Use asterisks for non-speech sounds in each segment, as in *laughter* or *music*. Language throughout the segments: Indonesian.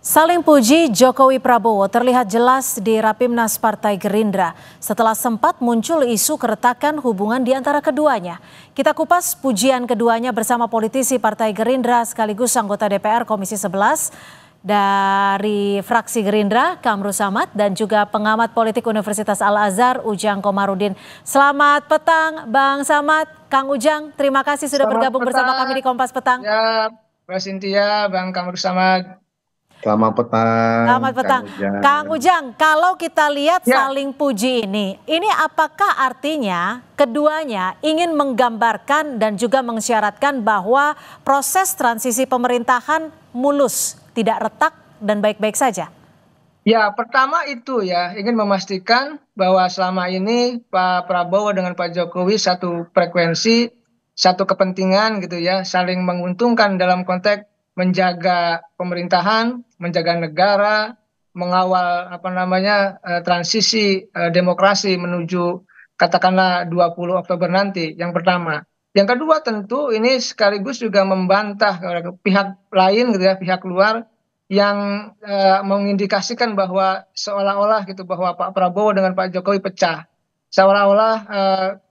Saling puji Jokowi Prabowo terlihat jelas di Rapimnas Partai Gerindra setelah sempat muncul isu keretakan hubungan di antara keduanya. Kita kupas pujian keduanya bersama politisi Partai Gerindra sekaligus anggota DPR Komisi 11 dari fraksi Gerindra Kamru Samad dan juga pengamat politik Universitas Al-Azhar Ujang Komarudin. Selamat petang Bang Samad, Kang Ujang, terima kasih sudah Selamat bergabung petang. bersama kami di Kompas Petang. Ya, Mbak Sintia, Bang Kamru Samad. Selamat petang. Selamat petang. Kang Ujang, Kang Ujang kalau kita lihat ya. saling puji ini, ini apakah artinya keduanya ingin menggambarkan dan juga mengisyaratkan bahwa proses transisi pemerintahan mulus, tidak retak dan baik-baik saja? Ya, pertama itu ya, ingin memastikan bahwa selama ini Pak Prabowo dengan Pak Jokowi satu frekuensi, satu kepentingan gitu ya, saling menguntungkan dalam konteks menjaga pemerintahan, menjaga negara, mengawal apa namanya eh, transisi eh, demokrasi menuju katakanlah 20 Oktober nanti yang pertama. Yang kedua tentu ini sekaligus juga membantah pihak lain gitu ya, pihak luar yang e, mengindikasikan bahwa seolah-olah gitu bahwa Pak Prabowo dengan Pak Jokowi pecah. Seolah-olah e,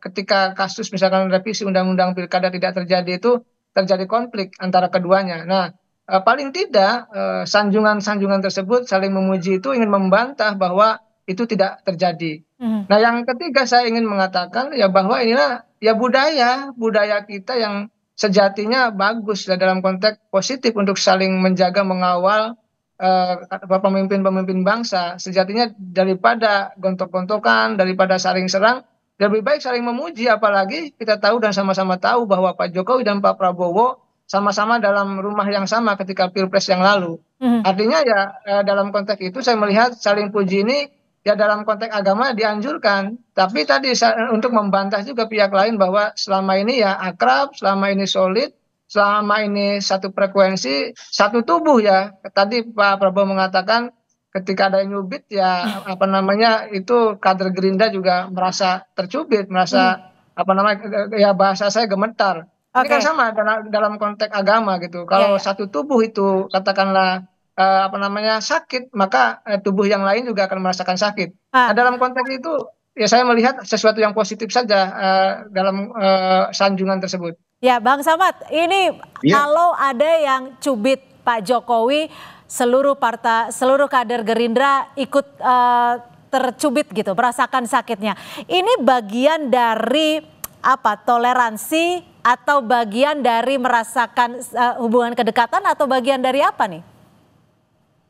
ketika kasus misalkan revisi undang-undang pilkada tidak terjadi itu terjadi konflik antara keduanya. Nah, eh, paling tidak eh, sanjungan-sanjungan tersebut saling memuji itu ingin membantah bahwa itu tidak terjadi. Mm. Nah, yang ketiga saya ingin mengatakan ya bahwa inilah ya budaya budaya kita yang sejatinya bagus ya, dalam konteks positif untuk saling menjaga mengawal eh, pemimpin-pemimpin uh, bangsa. Sejatinya daripada gontok-gontokan, daripada saling serang, lebih baik saling memuji apalagi kita tahu dan sama-sama tahu bahwa Pak Jokowi dan Pak Prabowo sama-sama dalam rumah yang sama ketika Pilpres yang lalu. Mm. Artinya ya eh, dalam konteks itu saya melihat saling puji ini ya dalam konteks agama dianjurkan. Tapi tadi untuk membantah juga pihak lain bahwa selama ini ya akrab, selama ini solid, selama ini satu frekuensi, satu tubuh ya. Tadi Pak Prabowo mengatakan ketika ada yang nyubit ya apa namanya itu kader Gerindra juga merasa tercubit, merasa hmm. apa namanya ya bahasa saya gemetar. Okay. Ini kan sama dalam, dalam konteks agama gitu. Kalau yeah. Ya. satu tubuh itu katakanlah eh, apa namanya sakit, maka eh, tubuh yang lain juga akan merasakan sakit. Ah. Nah, dalam konteks itu ya saya melihat sesuatu yang positif saja eh, dalam eh, sanjungan tersebut. Ya, Bang Samad, ini yeah. kalau ada yang cubit Pak Jokowi seluruh partai seluruh kader Gerindra ikut uh, tercubit gitu, merasakan sakitnya. Ini bagian dari apa? toleransi atau bagian dari merasakan uh, hubungan kedekatan atau bagian dari apa nih?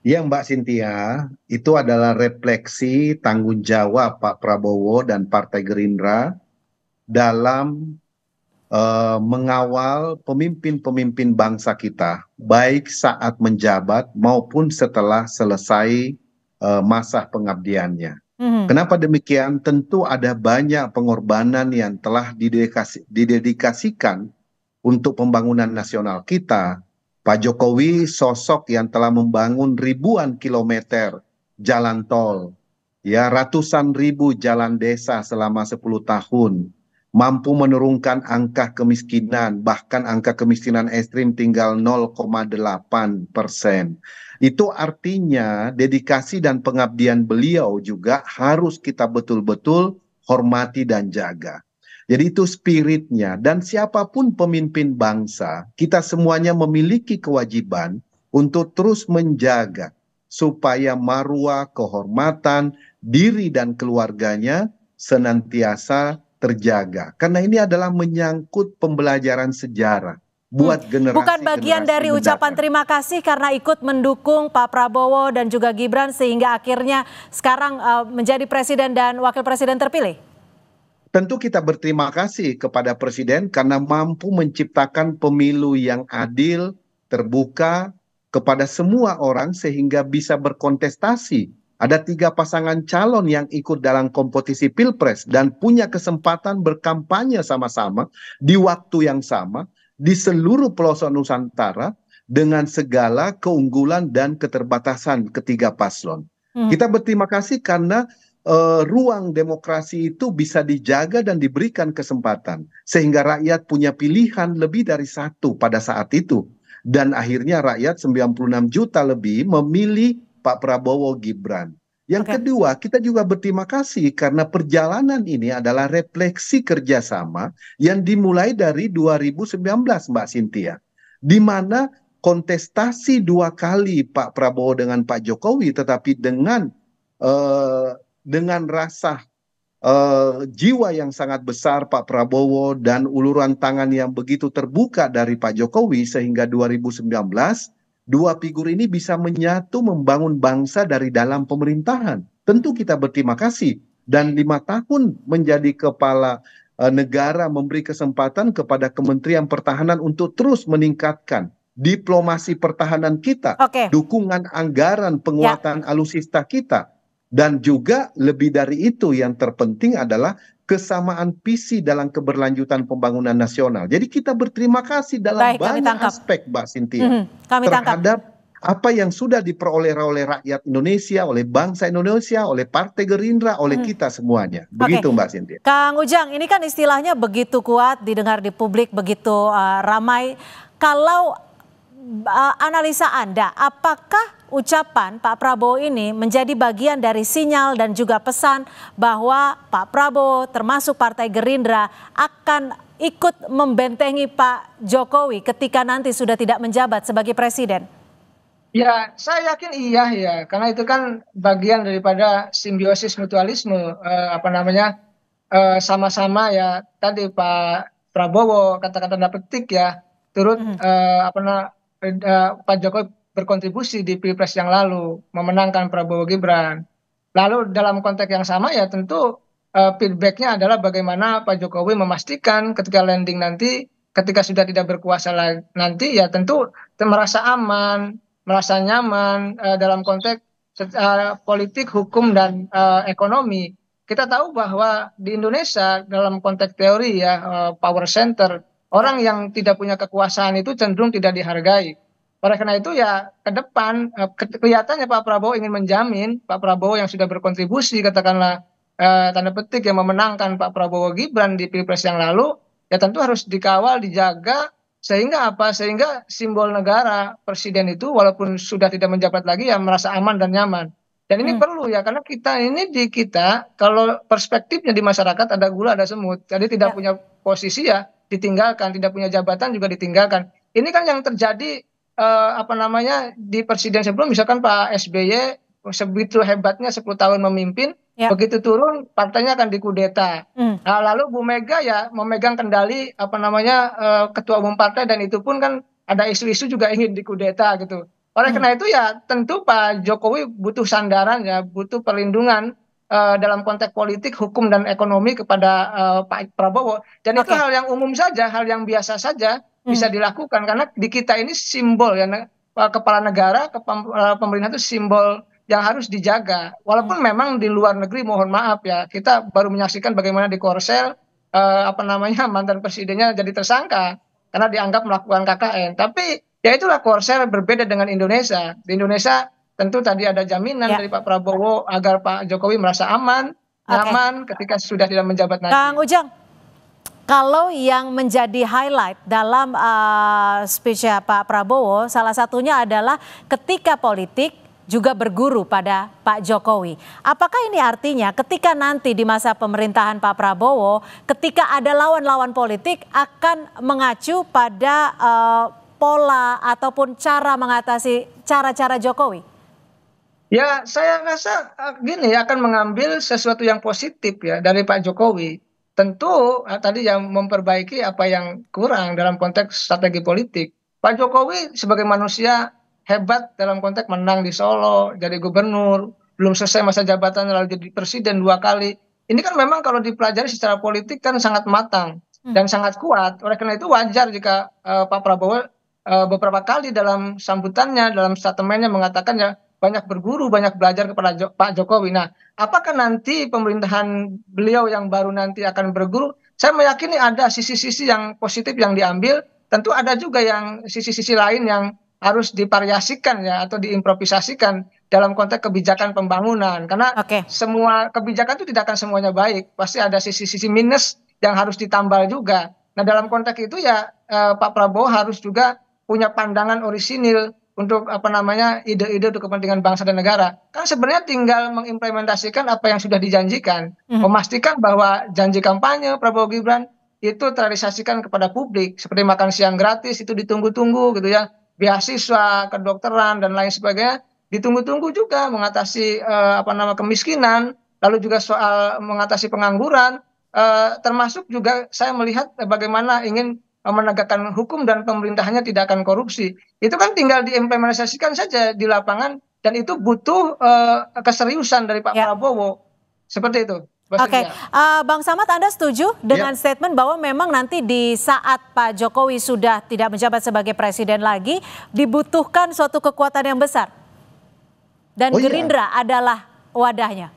Yang Mbak Sintia, itu adalah refleksi tanggung jawab Pak Prabowo dan Partai Gerindra dalam Eh, mengawal pemimpin pemimpin bangsa kita baik saat menjabat maupun setelah selesai eh, masa pengabdiannya. Hmm. Kenapa demikian? Tentu ada banyak pengorbanan yang telah didedikasi, didedikasikan untuk pembangunan nasional kita. Pak Jokowi sosok yang telah membangun ribuan kilometer jalan tol, ya ratusan ribu jalan desa selama 10 tahun mampu menurunkan angka kemiskinan, bahkan angka kemiskinan ekstrim tinggal 0,8 persen. Itu artinya dedikasi dan pengabdian beliau juga harus kita betul-betul hormati dan jaga. Jadi itu spiritnya dan siapapun pemimpin bangsa, kita semuanya memiliki kewajiban untuk terus menjaga supaya maruah kehormatan diri dan keluarganya senantiasa terjaga karena ini adalah menyangkut pembelajaran sejarah buat generasi hmm. bukan bagian generasi dari ucapan terima kasih karena ikut mendukung Pak Prabowo dan juga Gibran sehingga akhirnya sekarang uh, menjadi presiden dan wakil presiden terpilih. Tentu kita berterima kasih kepada presiden karena mampu menciptakan pemilu yang adil, terbuka kepada semua orang sehingga bisa berkontestasi ada tiga pasangan calon yang ikut dalam kompetisi pilpres dan punya kesempatan berkampanye sama-sama di waktu yang sama di seluruh pelosok Nusantara dengan segala keunggulan dan keterbatasan ketiga paslon. Hmm. Kita berterima kasih karena uh, ruang demokrasi itu bisa dijaga dan diberikan kesempatan sehingga rakyat punya pilihan lebih dari satu pada saat itu dan akhirnya rakyat 96 juta lebih memilih Pak Prabowo Gibran. Yang okay. kedua, kita juga berterima kasih karena perjalanan ini adalah refleksi kerjasama yang dimulai dari 2019, Mbak Sintia. Di mana kontestasi dua kali Pak Prabowo dengan Pak Jokowi, tetapi dengan uh, dengan rasa uh, jiwa yang sangat besar Pak Prabowo dan uluran tangan yang begitu terbuka dari Pak Jokowi sehingga 2019 dua figur ini bisa menyatu membangun bangsa dari dalam pemerintahan. Tentu kita berterima kasih dan lima tahun menjadi kepala eh, negara memberi kesempatan kepada Kementerian Pertahanan untuk terus meningkatkan diplomasi pertahanan kita, okay. dukungan anggaran ya. penguatan ya. alusista kita, dan juga lebih dari itu yang terpenting adalah kesamaan visi dalam keberlanjutan pembangunan nasional. Jadi kita berterima kasih dalam Baik, banyak aspek Mbak Sintia mm -hmm, terhadap apa yang sudah diperoleh oleh rakyat Indonesia, oleh bangsa Indonesia, oleh Partai Gerindra, oleh mm. kita semuanya. Begitu okay. Mbak Sintia. Kang Ujang, ini kan istilahnya begitu kuat didengar di publik, begitu uh, ramai. Kalau Eh, analisa Anda, apakah ucapan Pak Prabowo ini menjadi bagian dari sinyal dan juga pesan bahwa Pak Prabowo termasuk Partai Gerindra akan ikut membentengi Pak Jokowi ketika nanti sudah tidak menjabat sebagai presiden? Ya, saya yakin iya ya, karena itu kan bagian daripada simbiosis mutualisme eh, apa namanya eh, sama-sama ya tadi Pak Prabowo kata-kata petik ya turut hmm. eh, apa namanya Eh, Pak Jokowi berkontribusi di pilpres yang lalu memenangkan Prabowo Gibran. Lalu dalam konteks yang sama ya tentu eh, feedbacknya adalah bagaimana Pak Jokowi memastikan ketika landing nanti, ketika sudah tidak berkuasa lagi, nanti ya tentu merasa aman, merasa nyaman eh, dalam konteks politik, hukum dan ekonomi. Kita tahu bahwa di Indonesia dalam konteks teori ya power center orang yang tidak punya kekuasaan itu cenderung tidak dihargai. Oleh karena itu ya ke depan eh, kelihatannya Pak Prabowo ingin menjamin Pak Prabowo yang sudah berkontribusi katakanlah eh, tanda petik yang memenangkan Pak Prabowo Gibran di Pilpres yang lalu ya tentu harus dikawal, dijaga sehingga apa? Sehingga simbol negara presiden itu walaupun sudah tidak menjabat lagi ya merasa aman dan nyaman. Dan ini hmm. perlu ya karena kita ini di kita kalau perspektifnya di masyarakat ada gula ada semut. Jadi tidak ya. punya posisi ya ditinggalkan tidak punya jabatan juga ditinggalkan ini kan yang terjadi eh, apa namanya di presiden sebelum misalkan Pak SBY sebegitu hebatnya 10 tahun memimpin ya. begitu turun partainya akan dikudeta. Hmm. Nah, lalu Bu Mega ya memegang kendali apa namanya eh, ketua umum partai dan itu pun kan ada isu-isu juga ingin dikudeta gitu. Oleh hmm. karena itu ya tentu Pak Jokowi butuh sandaran ya, butuh perlindungan Eh, dalam konteks politik, hukum dan ekonomi kepada uh, Pak Prabowo. Dan okay. itu hal yang umum saja, hal yang biasa saja hmm. bisa dilakukan karena di kita ini simbol ya eh, kepala negara, kepala pemerintah itu simbol yang harus dijaga. Walaupun hmm. memang di luar negeri mohon maaf ya, kita baru menyaksikan bagaimana di Korsel uh, apa namanya *laughs* mantan presidennya jadi tersangka karena dianggap melakukan KKN. Tapi ya itulah Korsel berbeda dengan Indonesia. Di Indonesia tentu tadi ada jaminan ya. dari Pak Prabowo agar Pak Jokowi merasa aman, okay. nyaman ketika sudah tidak menjabat nanti. Kang Ujang, kalau yang menjadi highlight dalam uh, speech Pak Prabowo salah satunya adalah ketika politik juga berguru pada Pak Jokowi. Apakah ini artinya ketika nanti di masa pemerintahan Pak Prabowo, ketika ada lawan-lawan politik akan mengacu pada uh, pola ataupun cara mengatasi cara-cara Jokowi? ya saya rasa eh, gini akan mengambil sesuatu yang positif ya dari pak jokowi tentu eh, tadi yang memperbaiki apa yang kurang dalam konteks strategi politik pak jokowi sebagai manusia hebat dalam konteks menang di Solo jadi gubernur belum selesai masa jabatan lalu jadi presiden dua kali ini kan memang kalau dipelajari secara politik kan sangat matang hmm. dan sangat kuat. Oleh karena itu wajar jika uh, Pak Prabowo uh, beberapa kali dalam sambutannya, dalam statementnya mengatakan ya banyak berguru, banyak belajar kepada Pak Jokowi. Nah, apakah nanti pemerintahan beliau yang baru nanti akan berguru? Saya meyakini ada sisi-sisi yang positif yang diambil, tentu ada juga yang sisi-sisi lain yang harus dipariasikan ya atau diimprovisasikan dalam konteks kebijakan pembangunan karena okay. semua kebijakan itu tidak akan semuanya baik, pasti ada sisi-sisi minus yang harus ditambal juga. Nah, dalam konteks itu ya eh, Pak Prabowo harus juga punya pandangan orisinil untuk apa namanya ide-ide untuk kepentingan bangsa dan negara kan sebenarnya tinggal mengimplementasikan apa yang sudah dijanjikan mm. memastikan bahwa janji kampanye Prabowo Gibran itu terrealisasikan kepada publik seperti makan siang gratis itu ditunggu-tunggu gitu ya beasiswa kedokteran dan lain sebagainya ditunggu-tunggu juga mengatasi eh, apa nama kemiskinan lalu juga soal mengatasi pengangguran eh, termasuk juga saya melihat bagaimana ingin menegakkan hukum dan pemerintahnya tidak akan korupsi itu kan tinggal diimplementasikan saja di lapangan dan itu butuh uh, keseriusan dari Pak ya. Prabowo seperti itu. Oke, okay. uh, eh, Bang Samad, Anda setuju dengan ya. statement bahwa memang nanti di saat Pak Jokowi sudah tidak menjabat sebagai presiden lagi, dibutuhkan suatu kekuatan yang besar, dan oh, iya. Gerindra iya. adalah wadahnya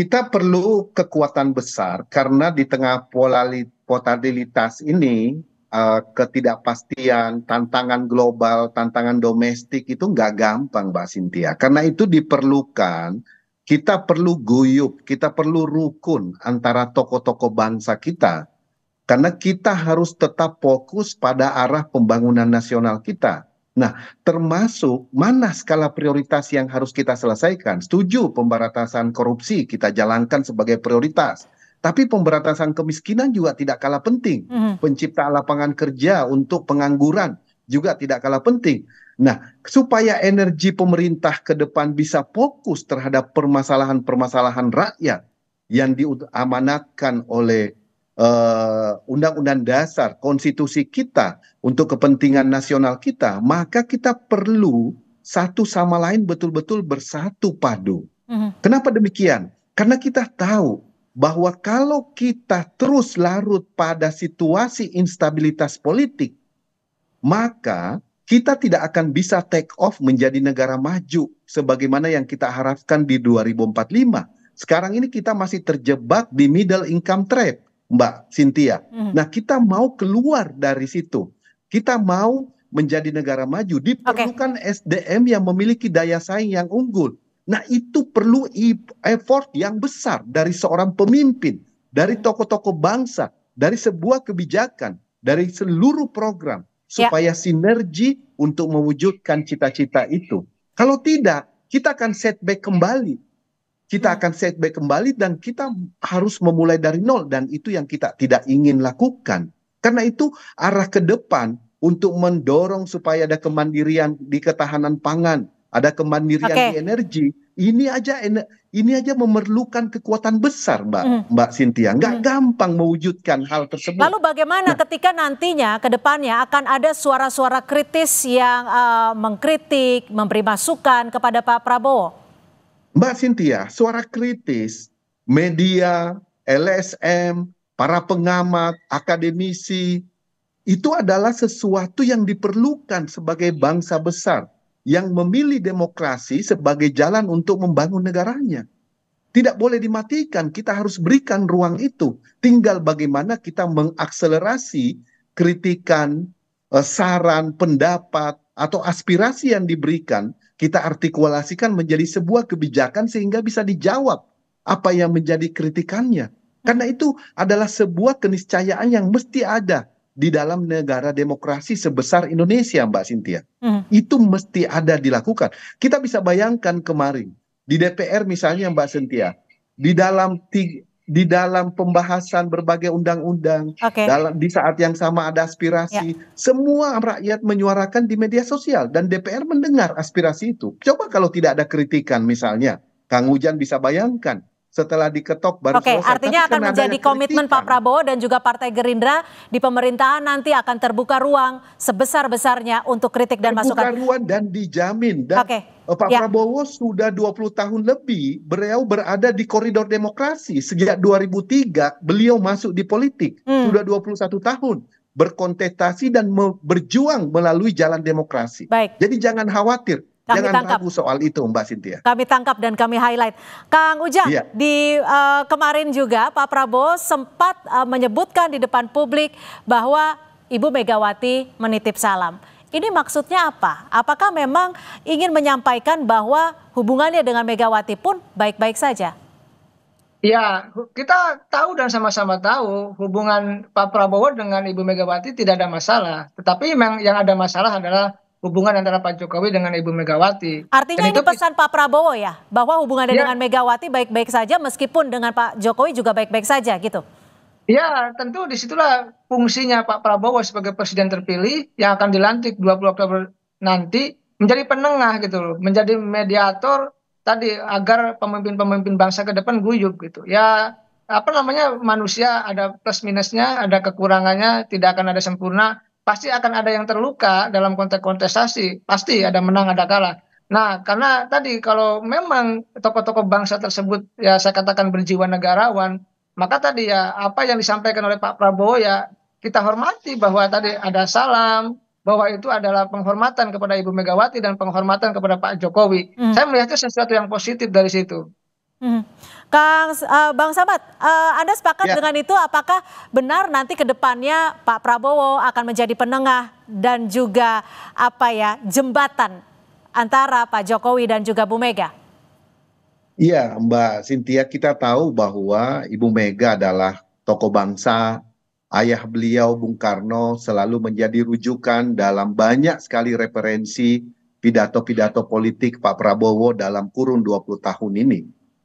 kita perlu kekuatan besar karena di tengah volatilitas ini eh, ketidakpastian, tantangan global, tantangan domestik itu nggak gampang Mbak Sintia. Karena itu diperlukan, kita perlu guyup, kita perlu rukun antara tokoh-tokoh bangsa kita. Karena kita harus tetap fokus pada arah pembangunan nasional kita nah termasuk mana skala prioritas yang harus kita selesaikan setuju pemberantasan korupsi kita jalankan sebagai prioritas tapi pemberantasan kemiskinan juga tidak kalah penting. Mm. Pencipta lapangan kerja untuk pengangguran juga tidak kalah penting. Nah, supaya energi pemerintah ke depan bisa fokus terhadap permasalahan-permasalahan rakyat yang diamanatkan oleh Eh, undang undang dasar konstitusi kita untuk kepentingan nasional kita maka kita perlu satu sama lain betul-betul bersatu padu. Mm-hmm. Kenapa demikian? Karena kita tahu bahwa kalau kita terus larut pada situasi instabilitas politik, maka kita tidak akan bisa take off menjadi negara maju sebagaimana yang kita harapkan di 2045. Sekarang ini kita masih terjebak di middle income trap. Mbak Cynthia. Mm. Nah, kita mau keluar dari situ. Kita mau menjadi negara maju diperlukan okay. SDM yang memiliki daya saing yang unggul. Nah, itu perlu effort yang besar dari seorang pemimpin, dari hmm. tokoh-tokoh bangsa, dari sebuah kebijakan, dari seluruh program ya. supaya yeah. sinergi untuk mewujudkan cita-cita itu. Kalau tidak, kita akan setback kembali kita hmm. akan setback kembali dan kita harus memulai dari nol dan itu yang kita tidak ingin lakukan. Karena itu arah ke depan untuk mendorong supaya ada kemandirian di ketahanan pangan, ada kemandirian okay. di energi, ini aja ini aja memerlukan kekuatan besar, Mbak mm. Mbak Sintia. Nggak mm. gampang mewujudkan hal tersebut. Lalu bagaimana nah. ketika nantinya ke depannya akan ada suara-suara kritis yang uh, mengkritik, memberi masukan kepada Pak Prabowo? mbak cynthia suara kritis media lsm para pengamat akademisi itu adalah sesuatu yang diperlukan sebagai bangsa besar yang memilih demokrasi sebagai jalan untuk membangun negaranya. Tidak boleh dimatikan, kita harus berikan ruang itu. Tinggal bagaimana kita mengakselerasi kritikan, eh, saran, pendapat, atau aspirasi yang diberikan kita artikulasikan menjadi sebuah kebijakan sehingga bisa dijawab apa yang menjadi kritikannya. Karena itu adalah sebuah keniscayaan yang mesti ada di dalam negara demokrasi sebesar Indonesia, Mbak Sintia. Hmm. Itu mesti ada dilakukan. Kita bisa bayangkan kemarin di DPR misalnya, Mbak Sintia, di dalam di dalam pembahasan berbagai undang-undang okay. dalam di saat yang sama ada aspirasi yeah. semua rakyat menyuarakan di media sosial dan DPR mendengar aspirasi itu coba kalau tidak ada kritikan misalnya Kang Ujang bisa bayangkan setelah diketok baru Oke, okay, selesai. artinya akan menjadi komitmen Pak Prabowo dan juga Partai Gerindra di pemerintahan nanti akan terbuka ruang sebesar-besarnya untuk kritik dan masukan. Terbuka ruang dan dijamin dan okay Eh, Pak ya. Prabowo sudah 20 tahun lebih beliau berada di koridor demokrasi sejak 2003 beliau masuk di politik hmm. sudah 21 tahun berkontestasi dan berjuang melalui jalan demokrasi. Baik. Jadi jangan khawatir kami Jangan tangkap. ragu soal itu Mbak Sintia. Kami tangkap dan kami highlight. Kang Ujang, iya. di uh, kemarin juga Pak Prabowo sempat uh, menyebutkan di depan publik bahwa Ibu Megawati menitip salam. Ini maksudnya apa? Apakah memang ingin menyampaikan bahwa hubungannya dengan Megawati pun baik-baik saja? Ya, kita tahu dan sama-sama tahu hubungan Pak Prabowo dengan Ibu Megawati tidak ada masalah. Tetapi memang yang ada masalah adalah hubungan antara Pak Jokowi dengan Ibu Megawati. Artinya dan ini pesan Pak Prabowo ya, bahwa hubungannya ya, dengan Megawati baik-baik saja meskipun dengan Pak Jokowi juga baik-baik saja gitu ya tentu disitulah fungsinya pak prabowo sebagai presiden terpilih yang akan dilantik 20 oktober nanti menjadi penengah gitu loh menjadi mediator tadi agar pemimpin pemimpin bangsa ke depan guyub gitu ya apa namanya manusia ada plus minusnya ada kekurangannya tidak akan ada sempurna pasti akan ada yang terluka dalam konteks kontestasi pasti ada menang ada kalah Nah, karena tadi kalau memang tokoh-tokoh bangsa tersebut ya saya katakan berjiwa negarawan, maka tadi ya apa yang disampaikan oleh Pak Prabowo ya kita hormati bahwa tadi ada salam, bahwa itu adalah penghormatan kepada Ibu Megawati dan penghormatan kepada Pak Jokowi. Hmm. Saya melihatnya sesuatu yang positif dari situ. Hmm. Kang uh, Bang Sabat, uh, eh, Anda sepakat ya. dengan itu apakah benar nanti ke depannya Pak Prabowo akan menjadi penengah dan juga apa ya, jembatan antara Pak Jokowi dan juga Bu Mega? Iya, Mbak Cynthia, kita tahu bahwa Ibu Mega adalah tokoh bangsa, ayah beliau Bung Karno selalu menjadi rujukan dalam banyak sekali referensi pidato-pidato politik Pak Prabowo dalam kurun 20 tahun ini.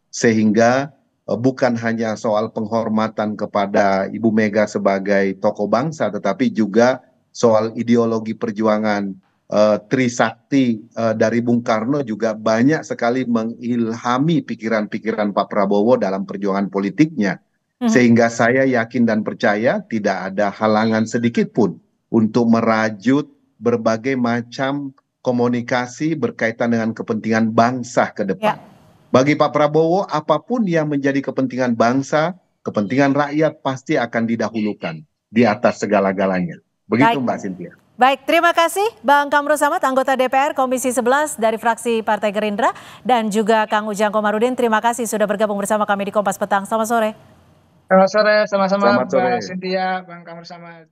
Sehingga eh, bukan hanya soal penghormatan kepada Ibu Mega sebagai tokoh bangsa tetapi juga soal ideologi perjuangan Eh, trisakti eh, dari bung karno juga banyak sekali mengilhami pikiran pikiran pak prabowo dalam perjuangan politiknya hmm. sehingga saya yakin dan percaya tidak ada halangan sedikit pun untuk merajut berbagai macam komunikasi berkaitan dengan kepentingan bangsa ke depan. Ya. Bagi Pak Prabowo, apapun yang menjadi kepentingan bangsa, kepentingan rakyat pasti akan didahulukan di atas segala-galanya. Begitu Baik. Mbak Cynthia. Baik, terima kasih Bang Kamru Samad, anggota DPR Komisi 11 dari fraksi Partai Gerindra dan juga Kang Ujang Komarudin. Terima kasih sudah bergabung bersama kami di Kompas Petang. Selamat sore. Selamat sore, sama-sama Mbak Selamat sore. Cynthia, Bang Kamru Samad.